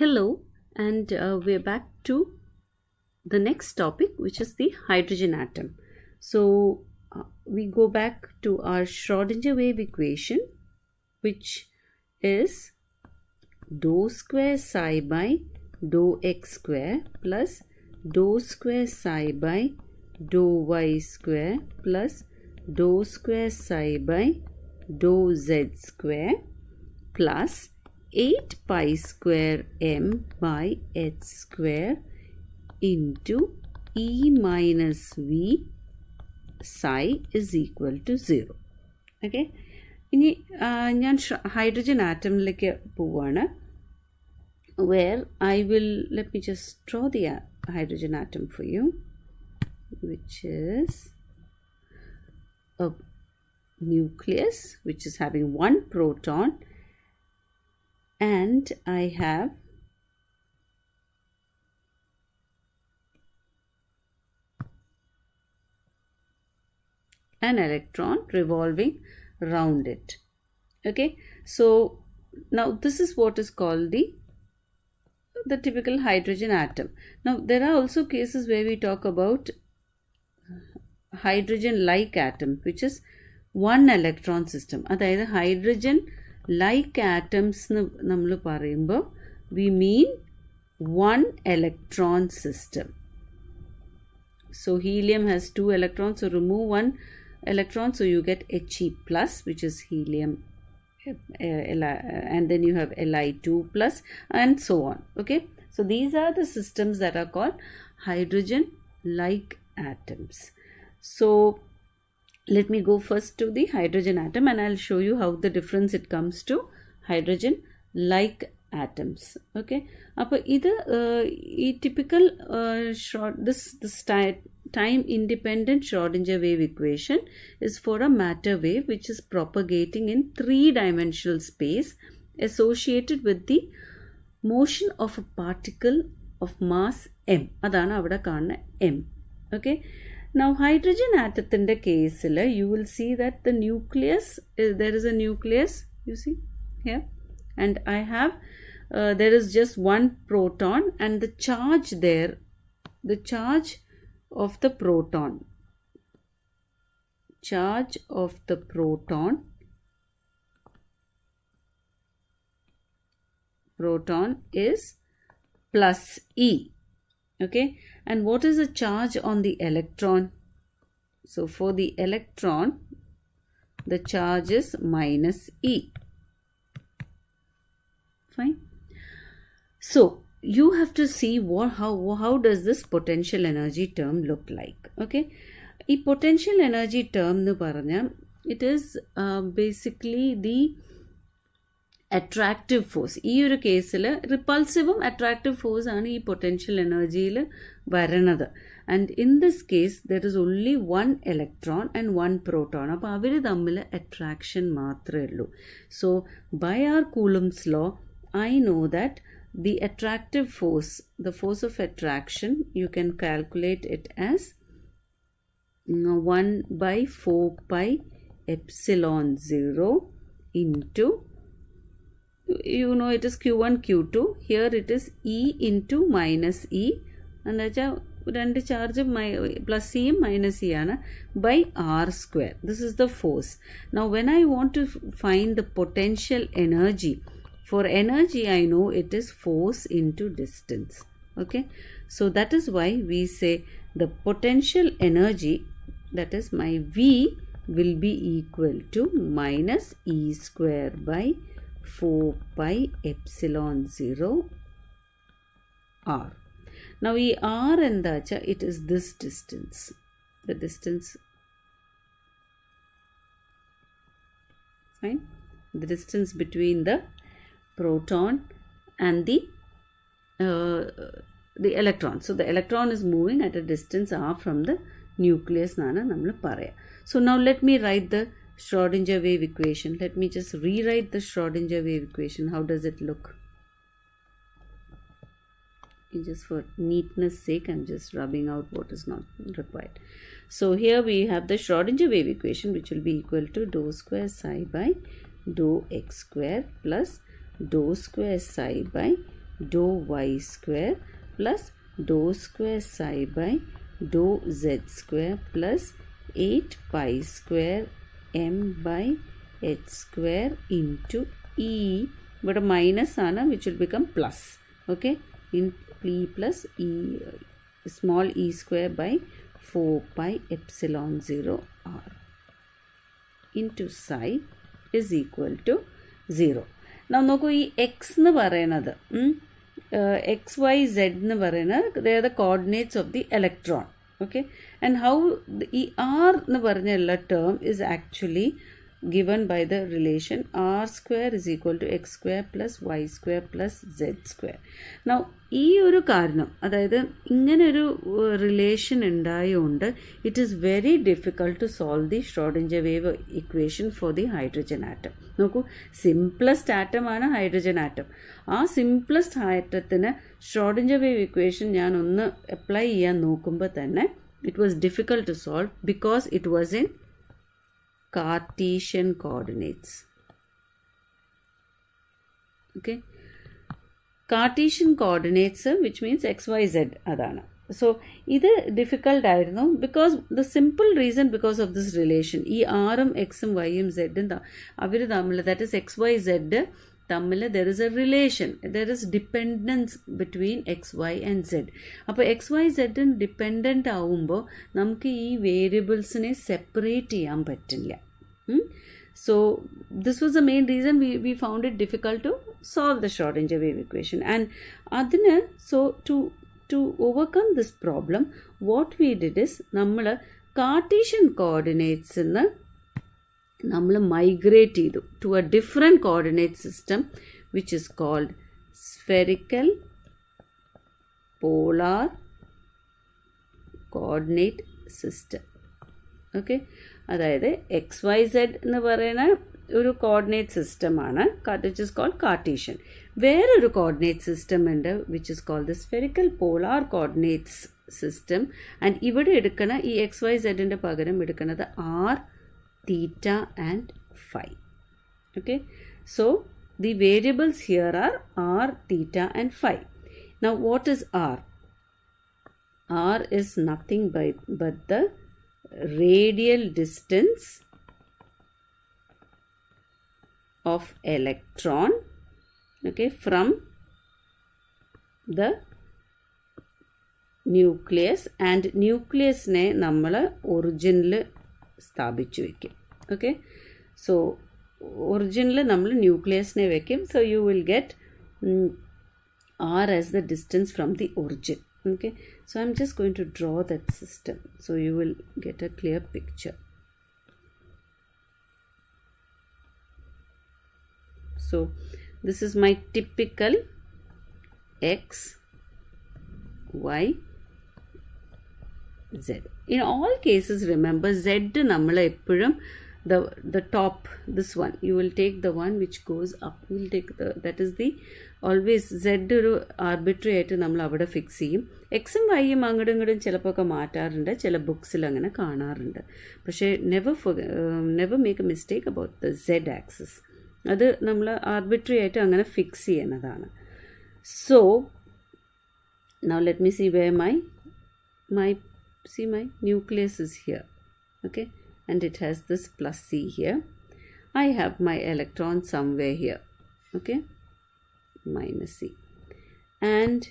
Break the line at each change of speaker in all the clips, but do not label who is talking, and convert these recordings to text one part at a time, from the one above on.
Hello and uh, we're back to the next topic which is the hydrogen atom. So uh, we go back to our Schrodinger wave equation which is dou square psi by dou x square plus dou square psi by dou y square plus dou square psi by dou z square plus 8 pi square m by h square into e minus v psi is equal to 0. Okay. ഇനി ഞാൻ hydrogen ആറ്റമിലേക്ക് പോവുകയാണ് where I will let me just draw the uh, hydrogen atom for you, which is a nucleus which is having one proton and I have an electron revolving round it okay so now this is what is called the the typical hydrogen atom now there are also cases where we talk about hydrogen like atom which is one electron system അതായത് hydrogen like atoms we mean one electron system. So helium has two electrons so remove one electron so you get He plus which is helium eh, eh, and then you have Li2 plus and so on okay. So these are the systems that are called hydrogen like atoms. So let me go first to the hydrogen atom and I'll show you how the difference it comes to hydrogen like atoms okay அப்போ இது uh, typical uh, short this this time independent Schrodinger wave equation is for a matter wave which is propagating in three dimensional space associated with the motion of a particle of mass m adana അവിടെ m okay now hydrogen atom case, you will see that the nucleus, uh, there is a nucleus, you see here and I have, uh, there is just one proton and the charge there, the charge of the proton, charge of the proton, proton is plus E okay and what is the charge on the electron so for the electron the charge is minus e fine so you have to see what how how does this potential energy term look like okay a potential energy term, the paranya, it is uh, basically the attractive force. In this case, repulsive attractive force is this potential energy. And in this case, there is only one electron and one proton. attraction So, by our Coulomb's law, I know that the attractive force, the force of attraction, you can calculate it as mm, 1 by 4 pi epsilon 0 into you know it is q1 q2 here it is e into minus e എന്ന് വെച്ചാൽ charge charge plus സിയും minus C ആണ് by r square. This is the force. Now when I want to find the potential energy, for energy I know it is force into distance okay so that is why we say the potential energy that is my V will be equal to minus E square by 4 pi epsilon 0 r. Now and dacha, it is this distance. The distance fine the distance between the proton and the uh, the electron so the electron is moving at a distance r from the nucleus എന്നാണ് നമ്മൾ so now let me write the Schrodinger wave equation. Let me just rewrite the Schrodinger wave equation. How does it look? And just for neatness sake, I'm just rubbing out what is not required. So here we have the Schrodinger wave equation which will be equal to dou square psi by dou x square plus dou square psi by dou y square plus dou square psi by dou z square plus 8 pi square M by H square into E ഇവിടെ minus ആണ് which will become plus okay in E plus E small E square by four by epsilon zero R into psi is equal to zero നാം നോക്കൂ ഈ X എന്ന് പറയണത് X Y Z എന്ന് പറയുന്നത് the coordinates of the electron okay and how ഈ R എന്ന് പറഞ്ഞുള്ള term is actually given by the relation r square is equal to x square plus y square plus z square. Now, ഈ ഒരു കാരണം അതായത് ഇങ്ങനെ ഒരു റിലേഷൻ ഉണ്ടായതുകൊണ്ട് it is very difficult to solve the Schrodinger wave equation for the hydrogen atom നോക്കൂ simplest ആറ്റമാണ് hydrogen atom ആ സിംപ്ലസ്റ്റ് ആറ്റത്തിന് ഷ്രോഡിഞ്ചർ വേവ് ഇക്വേഷൻ ഞാൻ ഒന്ന് അപ്ലൈ ചെയ്യാൻ നോക്കുമ്പോൾ തന്നെ it was difficult to solve because it was in Cartesian coordinates. Okay. Cartesian coordinates which means XYZ adana. So ഇത് ഡിഫിക്കൽട്ട് ആയിരുന്നു because the simple reason because of this relation ഈ ആറും എക്സും വൈയും സെഡും അവർ തമ്മിൽ that is X Y Z തമ്മിൽ there is a relation there is dependence between X Y and Z അപ്പോൾ X Y സെഡിന് ഡിപ്പെൻഡൻ്റ് ആവുമ്പോൾ നമുക്ക് ഈ വേരിയബിൾസിനെ സെപ്പറേറ്റ് ചെയ്യാൻ പറ്റില്ല so this was a main reason we we found it difficult to solve the Schrodinger wave equation and അതിന് so to to overcome this problem what we did is നമ്മൾ Cartesian coordinates നിന്ന് നമ്മൾ migrate ചെയ്തു to A different coordinate system which is called spherical polar coordinate system okay അതായത് X Y Z എന്ന് പറയുന്ന ഒരു coordinate സിസ്റ്റമാണ് വിച്ച് ഇസ് കോൾഡ് കാർട്ടീഷ്യൻ വേറൊരു കോർഡിനേറ്റ് സിസ്റ്റം ഉണ്ട് which is called the spherical polar coordinates system and ഇവിടെ എടുക്കണ ഈ എക്സ് വൈ സെഡിൻ്റെ പകരം എടുക്കുന്നത് R theta and phi okay so the variables here are r theta and phi now what is r r is nothing by, but the radial distance of electron okay from the And nucleus ne, നമ്മൾ ഒറിജിനിൽ സ്ഥാപിച്ചു വയ്ക്കും okay so ഒറിജിനിൽ നമ്മൾ ന്യൂക്ലിയസിനെ വയ്ക്കും so you will get R as the distance from the origin okay so i'm just going to draw that system so you will get a clear picture so this is my typical x y z in all cases remember Z നമ്മൾ എപ്പോഴും the the top this one you will take the one which goes up you will take the that is the always z ഒരു arbitrary ആയിട്ട് നമ്മൾ അവിടെ fix ചെയ്യും എക്സും വൈയും അങ്ങോട്ടും ഇങ്ങോട്ടും ഒക്കെ മാറ്റാറുണ്ട് ചില ബുക്സിൽ അങ്ങനെ കാണാറുണ്ട് പക്ഷേ never never make a mistake about the Z axis അത് നമ്മൾ ആർബിട്രറി ആയിട്ട് അങ്ങനെ ഫിക്സ് ചെയ്യുന്നതാണ് so now let me see where my my see my nucleus is here okay and it has this plus c here i have my electron somewhere here okay minus c and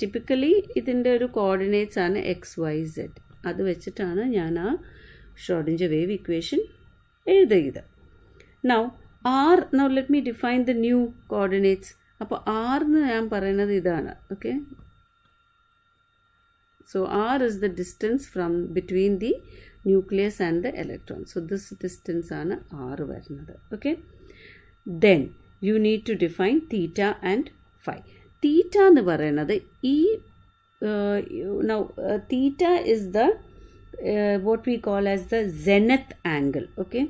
typically ഇതിൻ്റെ ഒരു coordinates ആണ് X Y Z അത് വെച്ചിട്ടാണ് ഞാൻ ആ ഷ്രോഡിൻ്റെ wave equation എഴുതിയത് now R now let me define the new coordinates അപ്പോൾ ആർ എന്ന് ഞാൻ പറയുന്നത് ഇതാണ് okay So r is the distance from between the nucleus and the electron. So this distance ആണ് r another. okay. Then you need to define theta and phi. Theta എന്ന് പറയുന്നത് e. now uh, theta is the uh, what we call as the zenith angle okay.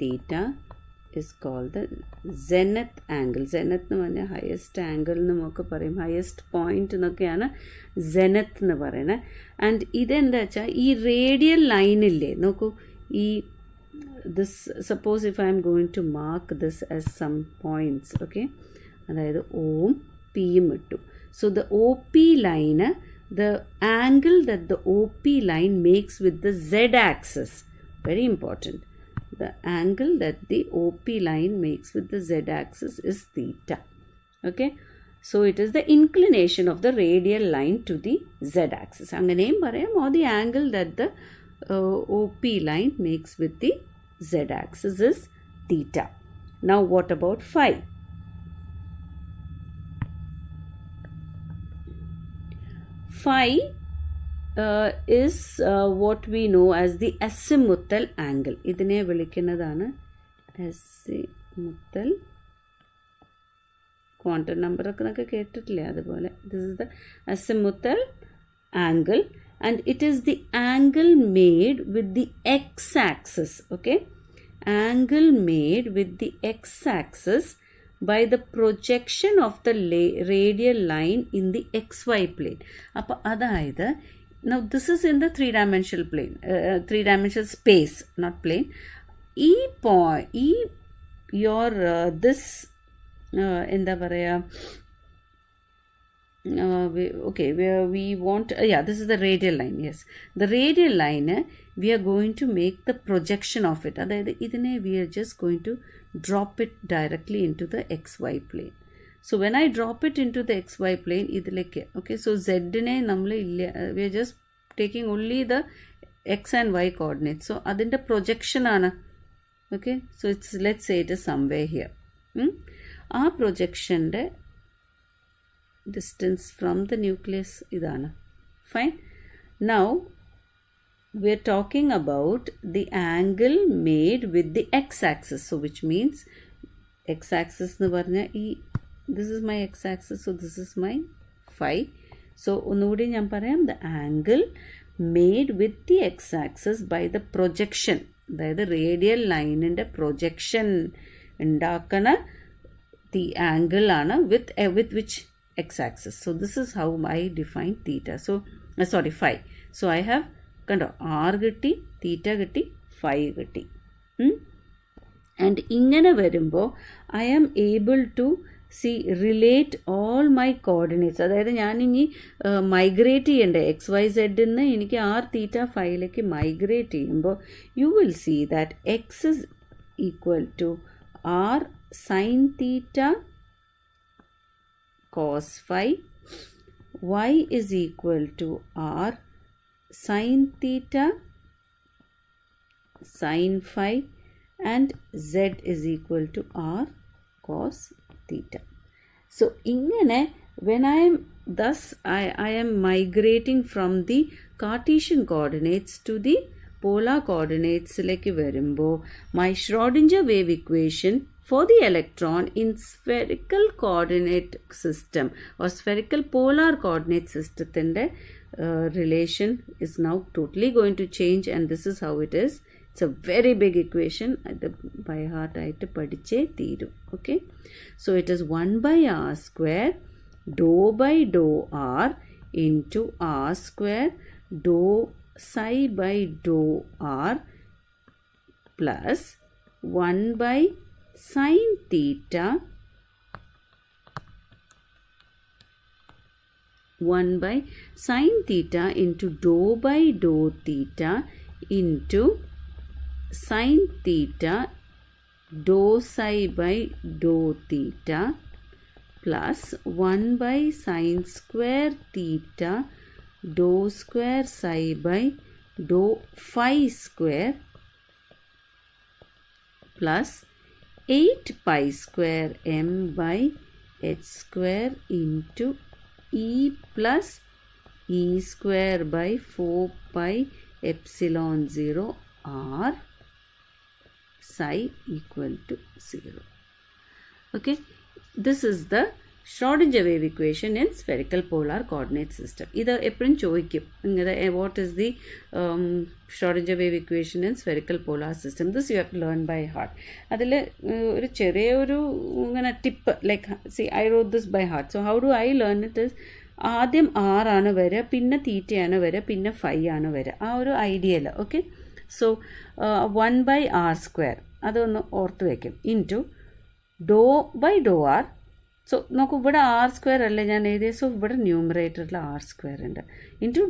Theta is called the zenith angle. Zenith is the highest angle, highest point. Zenith is the And this radial line. No ko This, suppose if I am going to mark this as some points. Okay. And that is O, P. So the OP line, the angle that the OP line makes with the Z axis. Very important the angle that the OP line makes with the z axis is theta. Okay. So it is the inclination of the radial line to the z axis. name പറയാം or the angle that the uh, OP line makes with the z axis is theta. Now what about phi? Phi uh, is uh, what we know as the azimuthal angle. Idine vilikkunnathaanu azimuthal quantum number okke This is the azimuthal angle and it is the angle made with the x axis, okay? Angle made with the x axis by the projection of the radial line in the xy plane. Appa adha now this is in the three dimensional plane uh, uh three dimensional space not plane e point e your uh, this uh, the പറയുക uh, okay where we want uh, yeah this is the radial line yes the radial line we are going to make the projection of it അതായത് ഇതിനെ we are just going to drop it directly into the xy plane so when I drop it into the xy plane, idileke, okay, so z ne namle illa, uh, we are just taking only the x and y coordinates. So adinda projection ana, okay, so it's let's say it is somewhere here. Hmm? projection പ്രൊജക്ഷൻ്റെ distance from the nucleus idana. Fine. Now we are talking about the angle made with the x-axis so which means x-axis ne പറഞ്ഞാൽ this is my X axis so this is my phi so ഒന്നുകൂടി ഞാൻ പറയാം the angle made with the X axis by the projection അതായത് radial ലൈനിൻ്റെ projection ഉണ്ടാക്കണ the angle ആണ് with with which X axis so this is how I define theta so sorry phi so I have കണ്ടോ ആറ് കിട്ടി തീറ്റ കിട്ടി five കിട്ടി and ഇങ്ങനെ വരുമ്പോൾ I am able to see relate all my coordinates അതായത് ഞാനിനി മൈഗ്രേറ്റ് ചെയ്യേണ്ടേ എക്സ് വൈ സെഡിൽ നിന്ന് എനിക്ക് ആർ തീറ്റ ഫൈവിലേക്ക് മൈഗ്രേറ്റ് ചെയ്യുമ്പോൾ you will see that X is equal to R sine theta cos phi Y is equal to R sine theta sine phi and z is equal to r cos theta. So, ഇങ്ങനെ when I am thus I, I am migrating from the Cartesian coordinates to the polar coordinates-ലേക്ക് വരുമ്പോൾ my Schrodinger wave equation for the electron in spherical coordinate system or spherical polar coordinate system, the uh, relation is now totally going to change and this is how it is it's a very big equation. By heart, I padiche theeru. Okay. So, it is 1 by r square do by do r into r square do psi by do r plus 1 by sine theta 1 by sine theta into do by do theta into sin theta dou psi by dou theta plus 1 by sin square theta dou square psi by dou phi square plus 8 pi square m by h square into e plus e square by 4 pi epsilon 0 r psi equal to 0. Okay, this is the Schrodinger wave equation in spherical polar coordinate system ഇത് എപ്പോഴും ചോദിക്കും ഇങ്ങനെ what is the Schrodinger wave equation in spherical polar system this you have learn by heart അതിൽ ഒരു ചെറിയ ഒരു ഇങ്ങനെ tip like see I wrote this by heart so how do I learn it is ആദ്യം ആറാണ് വരിക പിന്നെ തീറ്റയാണ് വരിക പിന്നെ ഫൈവ് ആണ് വരിക ആ ഒരു ഐഡിയയിൽ okay so one by R square അതൊന്ന് ഓർത്ത് വയ്ക്കും into doe by doe R so നോക്കൂ ഇവിടെ ആർ സ്ക്വയർ അല്ലേ ഞാൻ എഴുതിയ സോ ഇവിടെ ന്യൂമറേറ്ററിൽ ആർ സ്ക്വയർ ഉണ്ട് into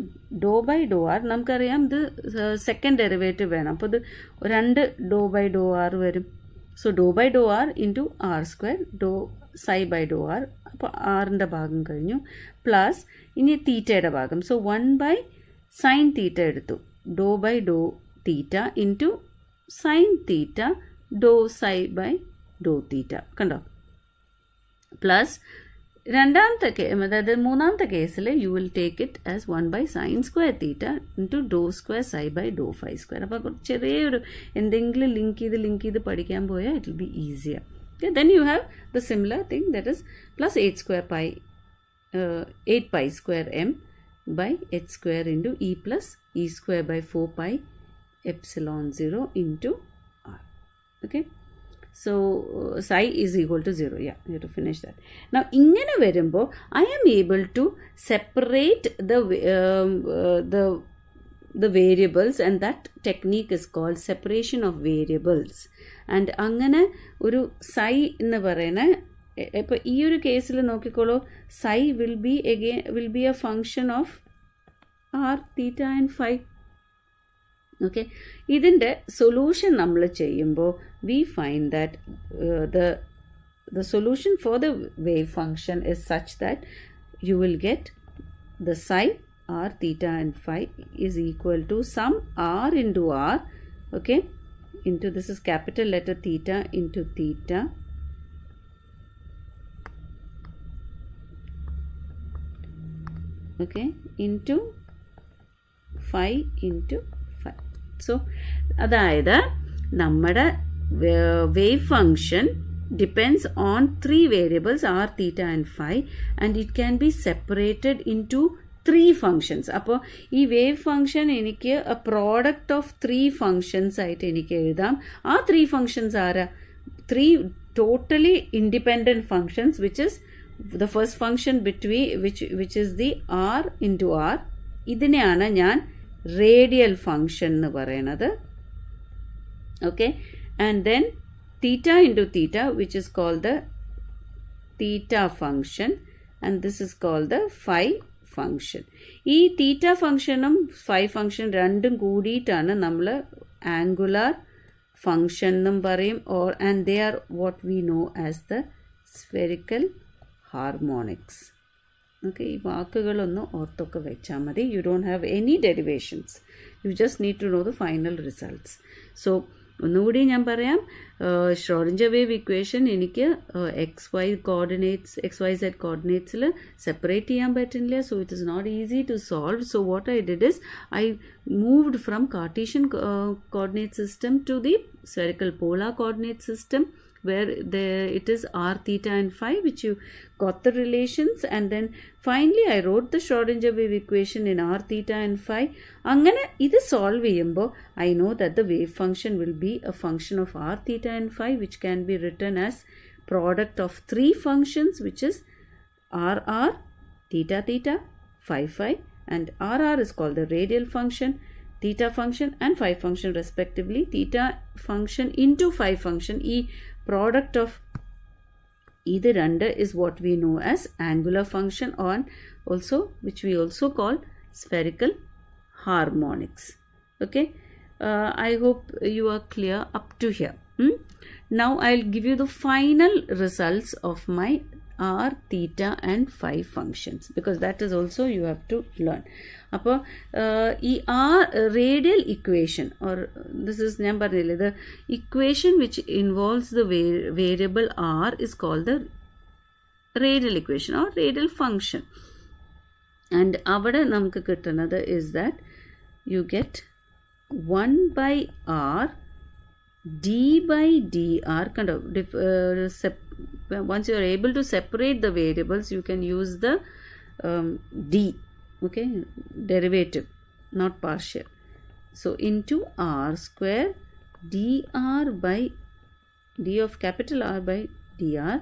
doe by doe R നമുക്കറിയാം ഇത് സെക്കൻഡ് uh, ഡെറിവേറ്റീവ് വേണം അപ്പോൾ ഇത് രണ്ട് ഡോ ബൈ ഡോ ആർ വരും so doe by doe R into R square doe psi by doe R അപ്പോൾ ആറിൻ്റെ ഭാഗം കഴിഞ്ഞു പ്ലസ് ഇനി തീറ്റയുടെ ഭാഗം so one by sine theta എടുത്തു doe by Dr theta into sine theta doe psi by Dr theta കണ്ടോ plus രണ്ടാമത്തെ അതായത് മൂന്നാമത്തെ കേസിൽ you will take it as one by sine square theta into doe square psi by Dr phi square അപ്പോൾ കുറച്ച് ചെറിയൊരു എന്തെങ്കിലും link ചെയ്ത് ലിങ്ക് ചെയ്ത് പഠിക്കാൻ പോയാൽ it will be easier okay then you have the similar thing that is plus eight square pi eight pi square M by H square into E plus E square by four pi epsilon 0 into r okay so uh, psi is equal to 0 yeah you have to finish that now ingane varumbo i am able to separate the um, uh, the the variables and that technique is called separation of variables and oru psi ennu parayana പറയുന്ന ee oru case le നോക്കിക്കോളൂ psi will be again will be a function of r theta and phi okay idinde solution nammal cheyumbo we find that uh, the the solution for the wave function is such that you will get the psi r theta and phi is equal to sum r into r okay into this is capital letter theta into theta okay into phi into so അതായത് നമ്മുടെ wave function depends on three variables R theta and phi and it can be separated into three functions അപ്പോൾ ഈ wave function എനിക്ക് product of three functions ആയിട്ട് എനിക്ക് എഴുതാം ആ three functions ആരാ three totally independent functions which is the first function between which which is the R into R ഇതിനെയാണ് ഞാൻ radial function nu another, okay and then theta into theta which is called the theta function and this is called the phi function e theta function um phi function rendum koodiṭana nammle angular function num or and they are what we know as the spherical harmonics okay ഈ വാക്കുകളൊന്ന് ഓർത്തൊക്കെ വെച്ചാൽ മതി you don't have any derivations you just need to know the final results so ഒന്നുകൂടി ഞാൻ പറയാം Schrodinger wave equation എനിക്ക് X Y coordinates X Y Z കോർഡിനേറ്റ്സിൽ സെപ്പറേറ്റ് ചെയ്യാൻ പറ്റുന്നില്ല so it is not easy to solve so what I did is I moved from Cartesian coordinate system to the spherical polar coordinate system where the it is r theta and phi which you got the relations and then finally I wrote the Schrodinger wave equation in r theta and phi അങ്ങനെ ഇത് solve ചെയ്യുമ്പോൾ I know that the wave function will be a function of r theta and phi, which can be written as product of three functions, which is r r, theta theta, phi phi and rr is called the radial function theta function and phi function respectively theta function into phi function e product of either under is what we know as angular function on also which we also call spherical harmonics okay uh, i hope you are clear up to here hmm? now i'll give you the final results of my r theta and phi functions because that is also you have to learn അപ്പോൾ ഈ uh, radial equation or this is is ഞാൻ the equation which involves the variable r is called the radial equation or radial function and and അവിടെ നമുക്ക് കിട്ടുന്നത് is that you get one by R D kind of R കണ്ടോ uh, once you are able to separate the variables you can use the um, d okay derivative not partial so into r square dr by d of capital r by dr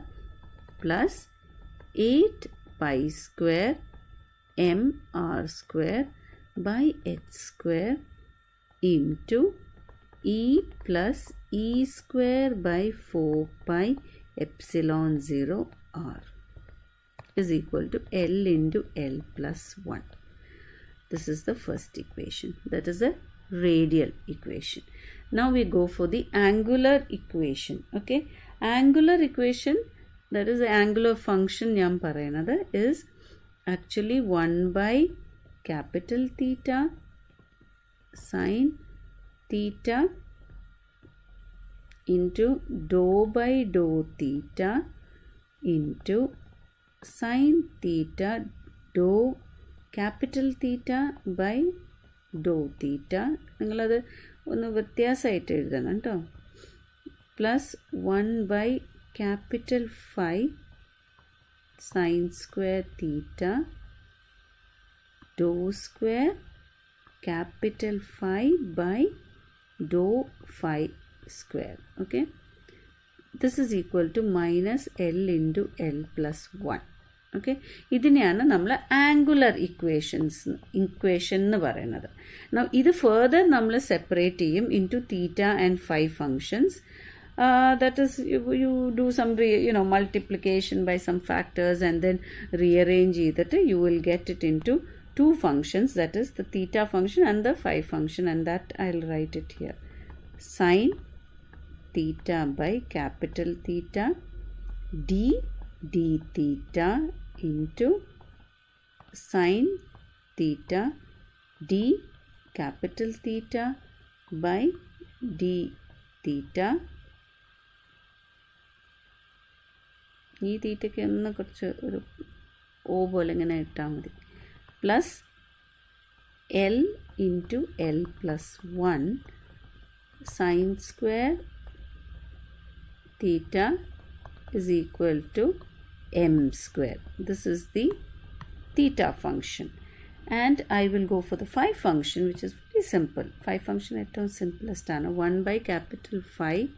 plus 8 pi square m r square by h square into e plus e square by 4 pi epsilon 0 r is equal to L into L plus 1. This is the first equation. That is the radial equation. Now we go for the angular equation. Okay. Angular equation, that is the angular function yam another is actually 1 by capital theta sine theta into doh by Dr theta into sine theta doh capital theta by Dr theta നിങ്ങളത് ഒന്ന് വ്യത്യാസമായിട്ട് എഴുതണം കേട്ടോ plus one by capital phi sine square theta doh square capital phi by Dr phi square okay this is equal to minus L into L plus 1 okay ഇതിനെയാണ് നമ്മൾ angular equations equation എന്ന് പറയുന്നത് ഇത് ഫേർദർ നമ്മൾ separate ചെയ്യും into theta and phi functions that is you do some you know multiplication by some factors and then rearrange ചെയ്തിട്ട് you will get it into two functions that is the theta function and the phi function and that I will write it here sine theta by capital theta d d theta into sin theta d capital theta by d theta ഈ തീറ്റയ്ക്ക് ഒന്ന് കുറച്ച് ഒരു ഓ പോലെ ഇങ്ങനെ ഇട്ടാൽ മതി plus L into L plus one sine square theta is equal to m square. This is the theta function. And I will go for the phi function which is very simple. Phi function at our simplest ana 1 by capital phi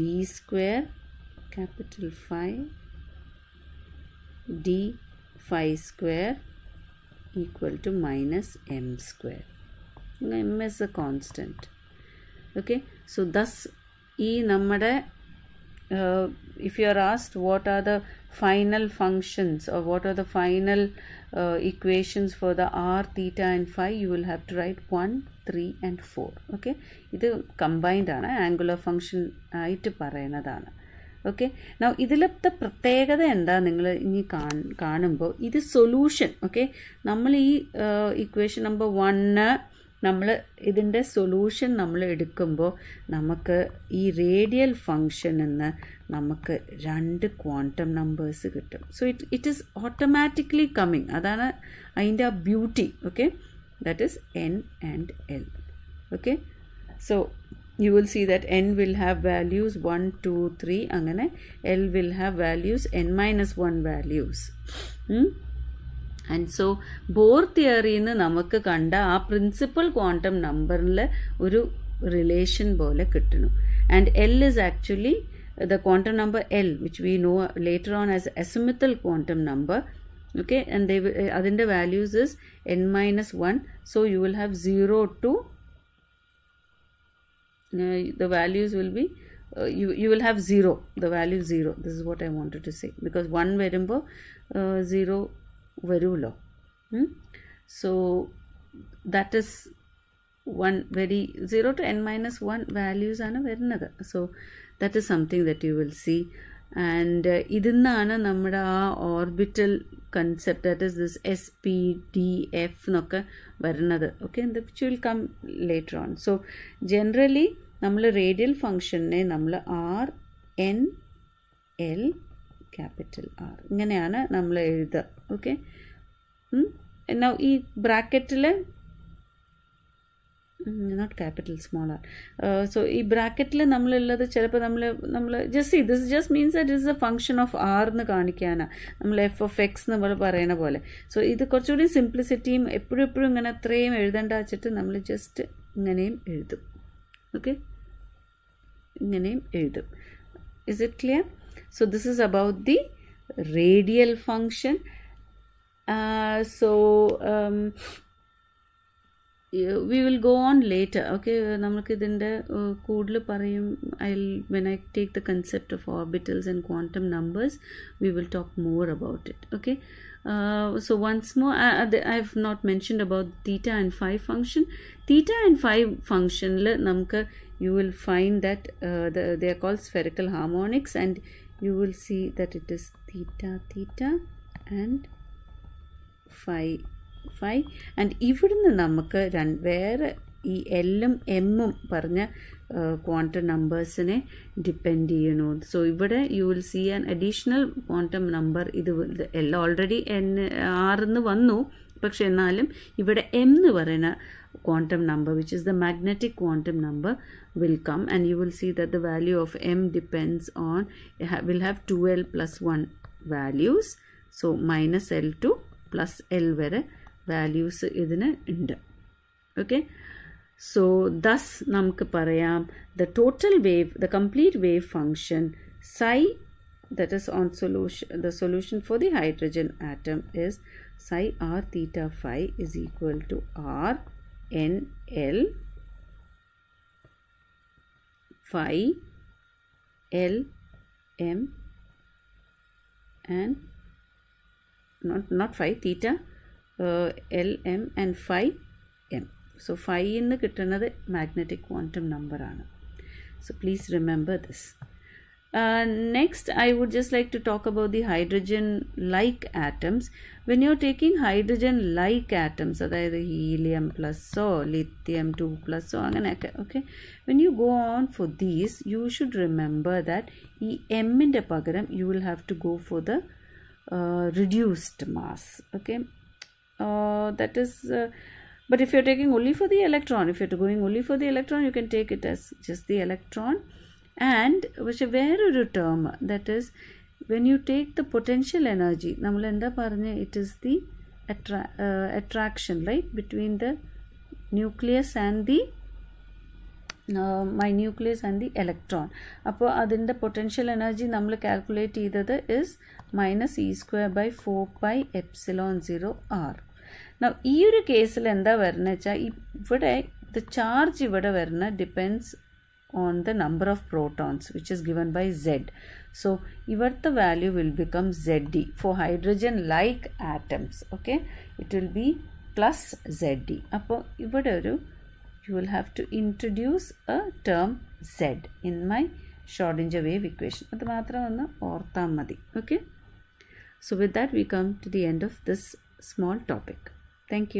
d square capital phi d phi square equal to minus m square. m is a constant. Okay. So thus E nammade uh, if you are asked what are the final functions or what are the final uh, equations for the r theta and phi you will have to write 1 3 and 4 okay ഇത് combined ആണ് angular function ആയിട്ട് പറയുന്നതാണ് okay now ഇതിലത്തെ പ്രത്യേകത എന്താ നിങ്ങൾ ഇനി കാണുമ്പോൾ ഇത് സൊല്യൂഷൻ ഓക്കെ നമ്മൾ ഈ ഇക്വേഷൻ നമ്പർ വണ്ണ് നമ്മൾ ഇതിൻ്റെ സൊല്യൂഷൻ നമ്മൾ എടുക്കുമ്പോൾ നമുക്ക് ഈ റേഡിയൽ ഫങ്ഷനിൽ നമുക്ക് രണ്ട് ക്വാണ്ടം നമ്പേഴ്സ് കിട്ടും so it it is automatically coming അതാണ് അതിൻ്റെ ആ beauty okay that is N and L okay so you will see that N will have values one two three അങ്ങനെ L will have values N minus one values and so Bohr തിയറിന്ന് നമുക്ക് കണ്ട ആ principal quantum നമ്പറിൽ ഒരു relation പോലെ കിട്ടണം and L is actually the quantum number L which we know later on as azimuthal quantum number okay and they അതിൻ്റെ values is n minus 1 so you will have 0 to uh, the values will be uh, you, you will have 0 the value 0 this is what I wanted to say because 1 വരുമ്പോൾ uh, 0 Verulo. Hmm? So that is one very 0 to n minus 1 values and very another. So that is something that you will see. And this is our orbital concept that is this SPDF. Okay, and which will come later on. So generally, we radial function R, N, L, capital R ഇങ്ങനെയാണ് നമ്മൾ എഴുതുക okay എന്നാ ഈ ബ്രാക്കറ്റിൽ not capital small R so ഈ ബ്രാക്കറ്റിൽ നമ്മളുള്ളത് ചിലപ്പോൾ നമ്മൾ നമ്മൾ just this just means that is a function of R എന്ന് കാണിക്കാനാണ് നമ്മൾ എഫ് ഓഫ് എക്സ് എന്ന് പറയണ പോലെ സോ ഇത് കുറച്ചുകൂടി സിംപ്ലിസിറ്റിയും എപ്പോഴും എപ്പോഴും ഇങ്ങനെ അത്രയും എഴുതേണ്ട വെച്ചിട്ട് നമ്മൾ ജസ്റ്റ് ഇങ്ങനെയും എഴുതും ഓക്കെ ഇങ്ങനെയും എഴുതും is it clear So this is about the radial function. Uh, so um, will go on later. Later okay നമ്മൾക്ക് ഇതിൻ്റെ കൂടുതൽ i I when I take the concept of orbitals and quantum numbers we will talk more about so once more I, I have not mentioned about theta and phi function theta and phi function you will find that uh, the, they are called spherical harmonics and you will see that it is theta theta and phi phi and ഇവിടുന്ന് നമുക്ക് വേറെ ഈ എല്ലും എമ്മും പറഞ്ഞ quantum നമ്പേഴ്സിനെ depend ചെയ്യണു so ഇവിടെ you will see an additional quantum number ഇത് എല്ലാം ഓൾറെഡി എൻ ആറിന്ന് വന്നു പക്ഷെ എന്നാലും ഇവിടെ എം എന്ന് പറയുന്ന quantum number which is the magnetic quantum number will come and you will see that the value of m depends on will have 2l plus 1 values so minus l to plus l വരെ values ഇതിന് ഉണ്ട് okay so thus നമുക്ക് പറയാം the total wave, the complete wave function psi that is on solution the solution for the hydrogen atom is psi r theta phi is equal to r N L 5 L M and not not 5 theta uh, L M and 5 M. So 5 in the magnetic quantum number. ആണ് So please remember this. Uh, next, I would just like to talk about the hydrogen-like atoms. When you're taking hydrogen-like atoms, that is helium plus so, lithium 2 plus so, okay when you go on for these you should remember that ഈ in പകരം diagram, you will have to go for the uh, reduced mass, okay? Uh, that is, but if you're taking only for the electron if you're going only for the electron you can take it as just the electron and പക്ഷെ വേറൊരു term that is when you take the potential energy നമ്മൾ എന്താ പറഞ്ഞ് it is the അട്രാ attraction right between the nucleus and the my nucleus and the electron അപ്പോൾ അതിൻ്റെ potential energy നമ്മൾ calculate ചെയ്തത് is minus E square by four by epsilon zero R ന ഈ ഒരു കേസിൽ എന്താ വരുന്നത് വെച്ചാൽ ഇവിടെ ദ ചാർജ് ഇവിടെ വരുന്ന depends on the number of protons which is given by Z. So, the value will become Zd for hydrogen like atoms. Okay, it will be plus Zd. Upper Ivadaru, you will have to introduce a term Z in my Schrodinger wave equation. അത് മാത്രം ഒന്ന് ഓർത്താൽ മതി okay so with that we come to the end of this small topic thank